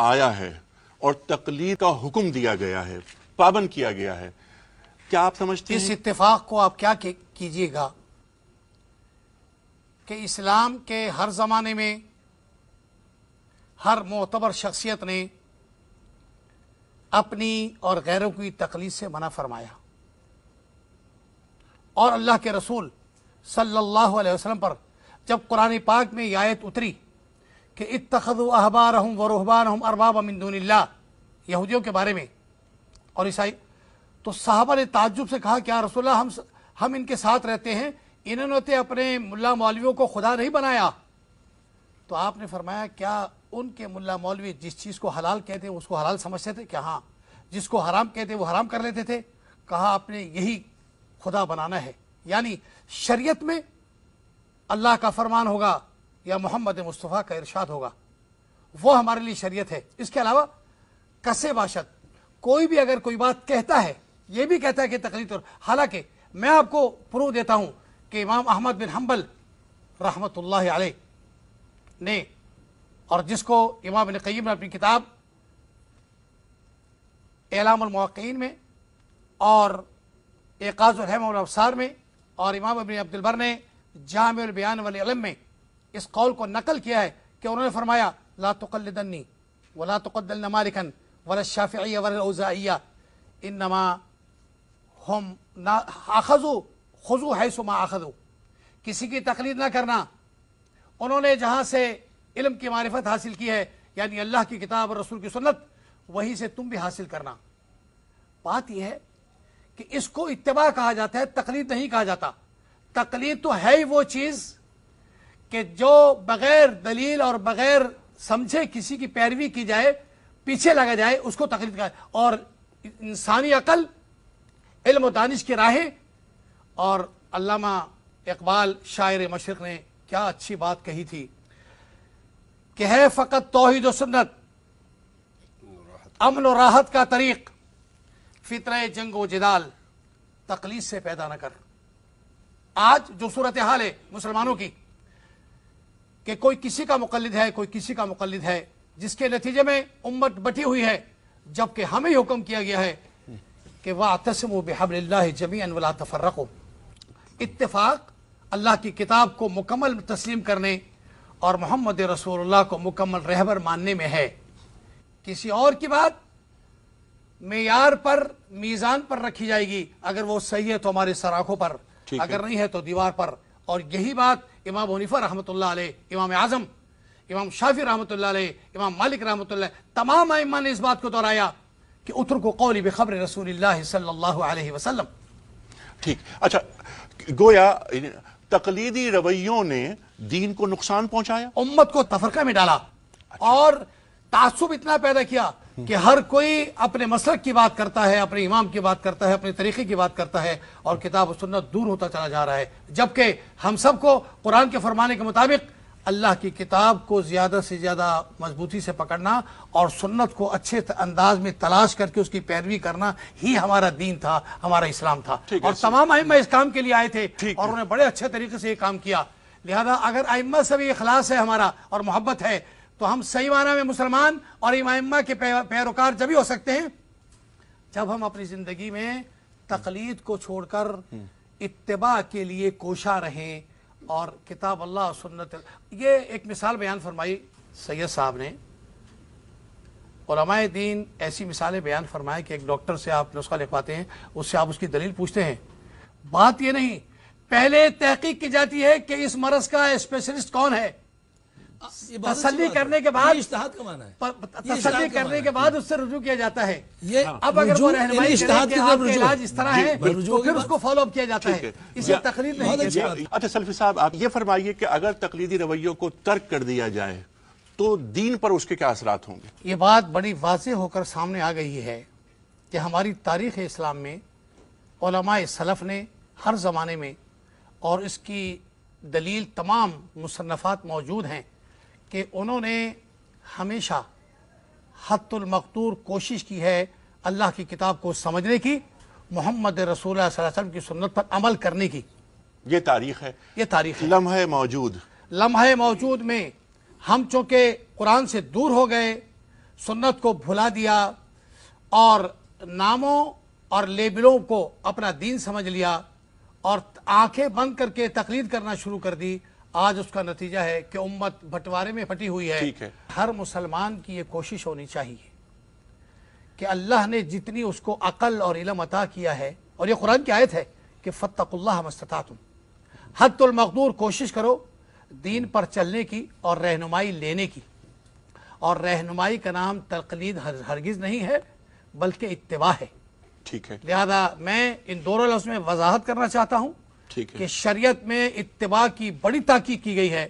आया है और तकलीर का हुक्म दिया गया है पाबंद किया गया है क्या आप समझते इस इतफाक इत्तेफाक को आप क्या कीजिएगा कि इस्लाम के हर ज़माने में हर मोतबर शख्सियत ने अपनी और गैरों की तकलीफ से मना फरमाया और अल्लाह के रसूल सल्लल्लाहु अलैहि वसल्लम पर जब कुरान पाक में आयत उतरी कि इतखद अहबार हम व रहबान हम अरबाब अमिंदुल्ला यहूदियों के बारे में और ईसाई तो साहबा ने ताजुब से कहा क्या रसोल्ला हम हम इनके साथ रहते हैं इन्होंने तो अपने मुला मौलवियों को खुदा नहीं बनाया तो आपने फरमाया क्या उनके मुला मौलवी जिस चीज़ को हलाल कहते हैं उसको हलाल समझते थे क्या हाँ जिसको हराम कहते वो हराम कर लेते थे कहा आपने यही खुदा बनाना है यानी शरीयत में अल्लाह का फरमान होगा या मोहम्मद मुस्तफ़ा का इरशाद होगा वो हमारे लिए शरीयत है इसके अलावा कसे बाशत कोई भी अगर कोई बात कहता है ये भी कहता है कि तकलीफ और तो, हालांकि मैं आपको प्रूव देता हूँ कि इमाम अहमद बिन हम्बल रहमत ने और जिसको इमाम कईम ने अपनी किताब एलामवाकिन में और एकाज़ अफसार में और इमाम अबिन अब्दुलबर ने जाम बयान वाले में इस कौल को नकल किया है कि उन्होंने फरमाया ला वला तकद्दल नमालिकन वल शाफ़िया वल उज़ाइया इन नमा हम ना आखजो खजू है सुमा आखजो किसी की तकलीद ना करना उन्होंने जहाँ से इल्म की मारफत हासिल की है यानी अल्लाह की किताब और रसूल की सुन्नत वहीं से तुम भी हासिल करना बात यह है कि इसको इतबा कहा जाता है तकलीद नहीं कहा जाता तकलीद तो है ही वो चीज़ कि जो बगैर दलील और बगैर समझे किसी की पैरवी की जाए पीछे लगा जाए उसको तकलीफ का और इंसानी अकल इल्म दानिश की राहें और अल्लामा इकबाल शायर मशरक ने क्या अच्छी बात कही थी कि है फ़कत तोहिद सुन्नत अमन राहत का तरीक़ फितर जंग व जिदाल तकलीफ से पैदा न कर आज जो सूरत हाल है मुसलमानों की कि कोई किसी का मुकलद है कोई किसी का मुकलद है जिसके नतीजे में उम्मत बटी हुई है जबकि हमें हुक्म किया गया है कि वह तसम बेहबल्ला जमी अनवला तफर्रको इतफाक़ अल्लाह की किताब को मुकम्मल तस्लीम करने और मोहम्मद रसूलुल्लाह को मुकम्मल रहबर मानने में है किसी और की बात मैार पर मीज़ान पर रखी जाएगी अगर वो सही है तो हमारे सराखों पर अगर नहीं है तो दीवार पर और यही बात इमाम हनीफा रहमत इमाम आज़म इमाम शाफी रहमत इमाम मालिक रहमत तमाम अम्मा ने इस बात को दोहराया कि उतर को कौली बेखबर रसूल वसलम ठीक अच्छा गोया तकलीदी रवैयों ने दीन को नुकसान पहुंचाया उम्मत को तफरका में डाला अच्छा। और तासुब इतना पैदा किया कि हर कोई अपने मसलक की बात करता है अपने इमाम की बात करता है अपने तरीके की बात करता है और किताब और सुन्नत दूर होता चला जा रहा है जबकि हम सबको कुरान के फरमाने के मुताबिक अल्लाह की किताब को ज़्यादा से ज़्यादा मजबूती से पकड़ना और सुन्नत को अच्छे अंदाज में तलाश करके उसकी पैरवी करना ही हमारा दीन था हमारा इस्लाम था और तमाम आइम्मा इस काम के लिए आए थे और उन्होंने बड़े अच्छे तरीके से ये काम किया लिहाजा अगर आइम्मा से भी इखलास है हमारा और मोहब्बत है तो हम सही माना में मुसलमान और इमामा के पैरोकार जब भी हो सकते हैं जब हम अपनी ज़िंदगी में तकलीद को छोड़कर हम्म। इतबा के लिए कोशा रहें और किताब अल्लाह सुन्नत ये एक मिसाल बयान फरमाई सैयद साहब ने उलमाए दीन ऐसी मिसालें बयान फरमाए कि एक डॉक्टर से आप नुस्खा लिखवाते हैं उससे आप उसकी दलील पूछते हैं बात ये नहीं पहले तहकीक की जाती है कि इस मरज़ का स्पेशलिस्ट कौन है तसली करने के बाद इश्तहाद कमाना है तसली करने के बाद उससे रुजू किया जाता है ये हाँ। अब अगर वो रहनमाई इलाज इस तरह है तो फिर उसको फॉलो अप किया जाता है इसे तकलीफ नहीं अच्छा सल्फी साहब आप ये फरमाइए कि अगर तकलीदी रवैयों को तर्क कर दिया जाए तो दीन पर उसके क्या असरात होंगे ये बात बड़ी वाज होकर सामने आ गई है कि हमारी तारीख इस्लाम में सलफ ने हर ज़माने में और इसकी दलील तमाम मुसनफ़ात मौजूद हैं कि उन्होंने हमेशा हतुलमकतूर कोशिश की है अल्लाह की किताब को समझने की मोहम्मद रसूल की सुन्नत पर अमल करने की ये तारीख है ये तारीख है लम्हे मौजूद लम्हे मौजूद में हम चूँकि कुरान से दूर हो गए सुन्नत को भुला दिया और नामों और लेबलों को अपना दीन समझ लिया और आंखें बंद करके तकलीद करना शुरू कर दी आज उसका नतीजा है कि उम्मत बंटवारे में फटी हुई है, है। हर मुसलमान की यह कोशिश होनी चाहिए कि अल्लाह ने जितनी उसको अकल और इलम अता किया है और यह कुरान की आयत है कि फ़तकुल्ला मस्तता तुम हदमकदूर कोशिश करो दीन पर चलने की और रहनुमाई लेने की और रहनुमाई का नाम तकलीद हर, हरगिज़ नहीं है बल्कि इतवा है ठीक है लिहाजा मैं इन दोनों लफ्ज़ में वजाहत करना चाहता हूँ कि शरीयत में इतवा की बड़ी ताकी की गई है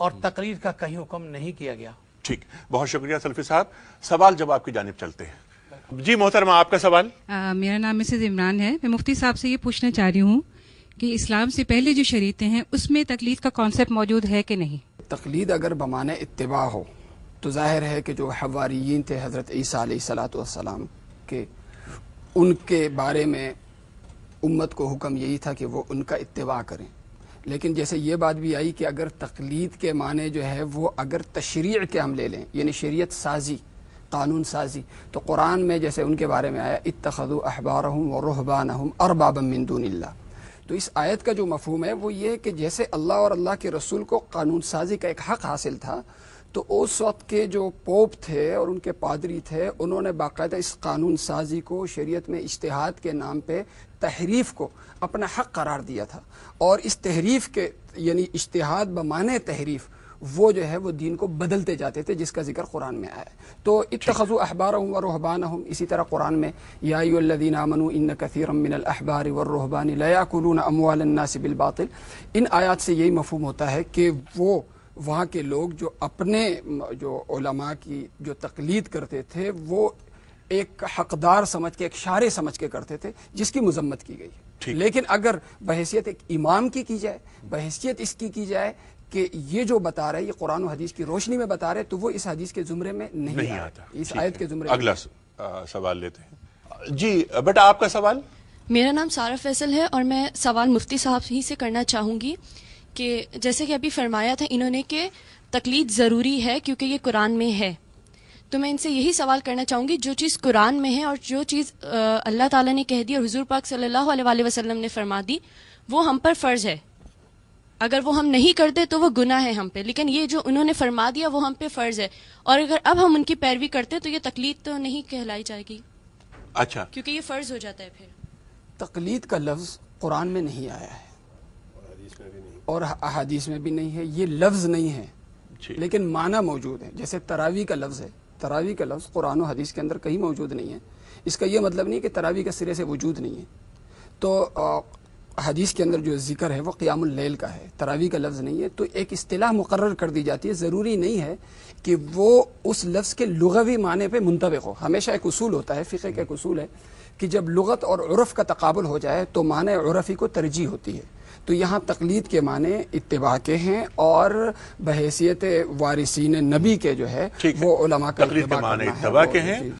और तकरीर का कहीं हुक्म नहीं किया गया ठीक बहुत शुक्रिया सल्फी साहब सवाल जवाब की जानब चलते हैं जी मोहतरमा आपका सवाल आ, मेरा नाम मिसेज इमरान है मैं मुफ्ती साहब से ये पूछना चाह रही हूँ कि इस्लाम से पहले जो शरीतें हैं उसमें तकलीद का कॉन्सेप्ट मौजूद है कि नहीं तकलीद अगर बमान इतवा हो तो जाहिर है कि जो हवारीन थे हज़रत ईसा सलाम के उनके बारे में उम्मत को हुक्म यही था कि वो उनका इतवा करें लेकिन जैसे ये बात भी आई कि अगर तकलीद के माने जो है वो अगर तशरी के हम ले लें यानी शरीय साजी कानून साजी तो कुरान में जैसे उनके बारे में आया इतखद अहबार व रहबान अरबाब मंदून तो इस आयत का जो मफहम है वो ये कि जैसे अल्लाह और अल्लाह के रसूल को कानून साजी का एक हक़ हासिल था तो उस वक्त के जो पोप थे और उनके पादरी थे उन्होंने बाकायदा इस कानून साजी को शरीयत में इश्तहाद के नाम पे तहरीफ को अपना हक करार दिया था और इस तहरीफ के यानी इश्तहाद बमाने तहरीफ़ वो जो है वो दीन को बदलते जाते थे जिसका जिक्र कुरान में आया तो इतखज़ु अहबार व रहबान हम इसी तरह कुरान में यादीन आमनु इन कथीर मिनल अहबार व रहबान लयाकुलून बातिल इन आयात से यही मफहम होता है कि वो वहाँ के लोग जो अपने जो ओलमा की जो तकलीद करते थे वो एक हकदार समझ के एक शारे समझ के करते थे जिसकी मजम्मत की गई लेकिन अगर बहसीत एक इमाम की की जाए बहसीत इसकी की जाए कि ये जो बता रहे ये कुरान हदीस की रोशनी में बता रहे तो वो इस हदीस के जुमरे में नहीं, नहीं आता इस आयत के जुमरे अगला सवाल लेते हैं जी बेटा आपका सवाल मेरा नाम सारा फैसल है और मैं सवाल मुफ्ती साहब ही से करना चाहूंगी कि जैसे कि अभी फरमाया था इन्होंने कि तकलीद ज़रूरी है क्योंकि ये कुरान में है तो मैं इनसे यही सवाल करना चाहूँगी जो चीज़ कुरान में है और जो चीज़ अल्लाह ताला ने कह दी और हजूर पाक सल्लल्लाहु अलैहि वसल्लम ने फरमा दी वो हम पर फ़र्ज़ है अगर वो हम नहीं करते तो वो गुना है हम पे लेकिन ये जो उन्होंने फरमा दिया वो हम पे फ़र्ज़ है और अगर अब हम उनकी पैरवी करते हैं तो ये तकलीद तो नहीं कहलाई जाएगी अच्छा क्योंकि ये फ़र्ज़ हो जाता है फिर तकलीद का लफ्ज़ कुरान में नहीं आया है और अहादीस में भी नहीं है ये लफ्ज नहीं है लेकिन माना मौजूद है जैसे तरावी का लफ्ज है तरावी का लफ्ज कुरान और हदीस के अंदर कहीं मौजूद नहीं है इसका यह मतलब नहीं कि तरावी का सिरे से वजूद नहीं है तो हदीस के अंदर जो जिक्र है वो क़ियामल का है तरावी का लफ्ज़ नहीं है तो एक अतलाह मुकर कर दी जाती है ज़रूरी नहीं है कि वो उस लफ्ज़ के लगवी माने पर मुंतब हो हमेशा एक उसूल होता है फ़िक़े का एक असूल है कि जब लगत और उर्फ़ का तकबल हो जाए तो माना उर्फ़ी को तरजीह होती है तो यहाँ तकलीद के माने इतबा के हैं और बहसीत वारिसन नबी के जो है वो उलमा का इतबा के हैं